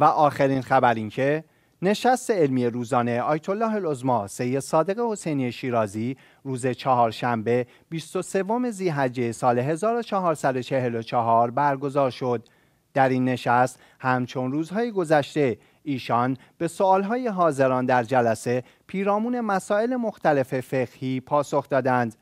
و آخرین خبر این که نشست علمی روزانه آیت الله العظما سید صادق حسینی شیرازی روز چهارشنبه 23 ذیحجه سال 1444 برگزار شد در این نشست همچون روزهای گذشته ایشان به سوالهای حاضران در جلسه پیرامون مسائل مختلف فقهی پاسخ دادند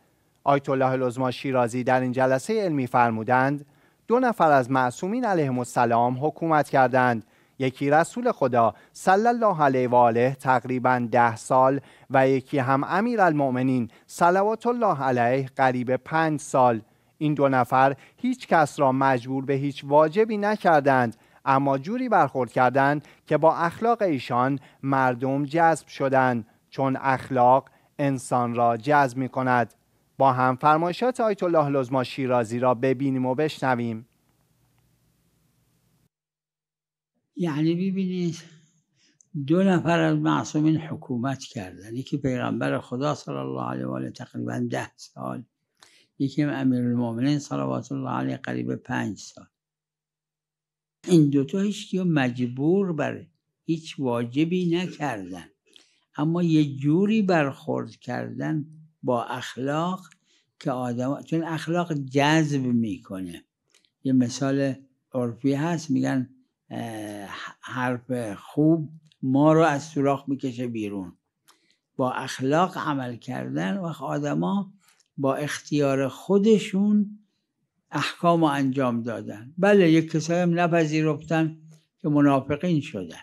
آیت الله العظما شیرازی در این جلسه علمی فرمودند دو نفر از معصومین علیهم السلام حکومت کردند یکی رسول خدا صلی الله علیه و آله تقریبا ده سال و یکی هم امیر المؤمنین صلوات الله علیه قریب پنج سال این دو نفر هیچ کس را مجبور به هیچ واجبی نکردند اما جوری برخورد کردند که با اخلاق ایشان مردم جذب شدند چون اخلاق انسان را جذب می کند با هم فرمایشات آیت الله لزما شیرازی را ببینیم و بشنویم یعنی ببینید دو نفر از معصومین حکومت کردن یکی پیغمبر خدا صلی الله علیه و آله تقریبا ده سال یکی امیر المومنین صلوات الله علیه قریب پنج سال این دوتا هیچ مجبور بر هیچ واجبی نکردن اما یه جوری برخورد کردن با اخلاق که آدم چون اخلاق جذب میکنه یه مثال عرفی هست میگن حرف خوب ما رو از سوراخ میکشه بیرون با اخلاق عمل کردن و آدما با اختیار خودشون احکام رو انجام دادن بله یک کسایی هم نپذیرفتن که منافقین شدن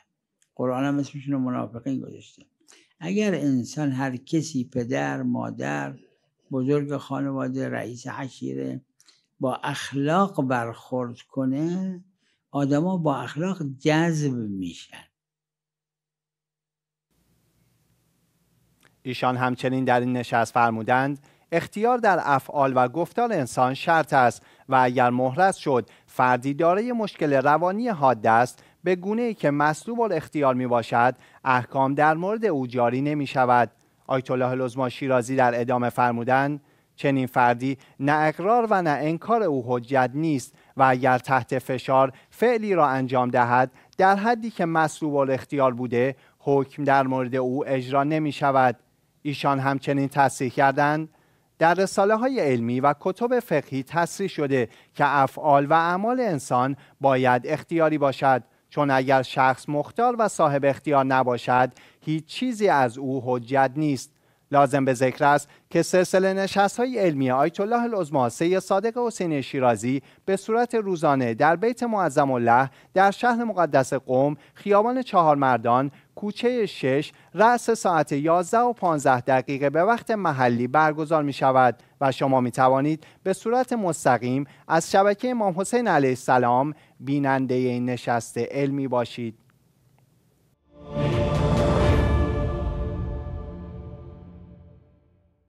قرآن هم اسمشون رو منافقین گذاشته اگر انسان هر کسی پدر مادر بزرگ خانواده رئیس عشیره با اخلاق برخورد کنه آدما با اخلاق جذب میشن ایشان همچنین در این نشست فرمودند اختیار در افعال و گفتار انسان شرط است و اگر محرز شد فردی دارای مشکل روانی حاد است به گونه ای که مصلوب اختیار می باشد احکام در مورد او جاری نمی شود آیت الله لزما شیرازی در ادامه فرمودند چنین فردی نه اقرار و نه انکار او حجت نیست و اگر تحت فشار فعلی را انجام دهد در حدی که مصلوب اختیار بوده حکم در مورد او اجرا نمی شود ایشان همچنین تصریح کردند در رساله های علمی و کتب فقهی تصریح شده که افعال و اعمال انسان باید اختیاری باشد چون اگر شخص مختار و صاحب اختیار نباشد هیچ چیزی از او حجت نیست لازم به ذکر است که سلسله نشست های علمی آیت الله العظما صادق حسین شیرازی به صورت روزانه در بیت معظم الله در شهر مقدس قوم خیابان چهار مردان کوچه شش رأس ساعت 11 و 15 دقیقه به وقت محلی برگزار می شود و شما می توانید به صورت مستقیم از شبکه امام حسین علیه السلام بیننده این نشست علمی باشید.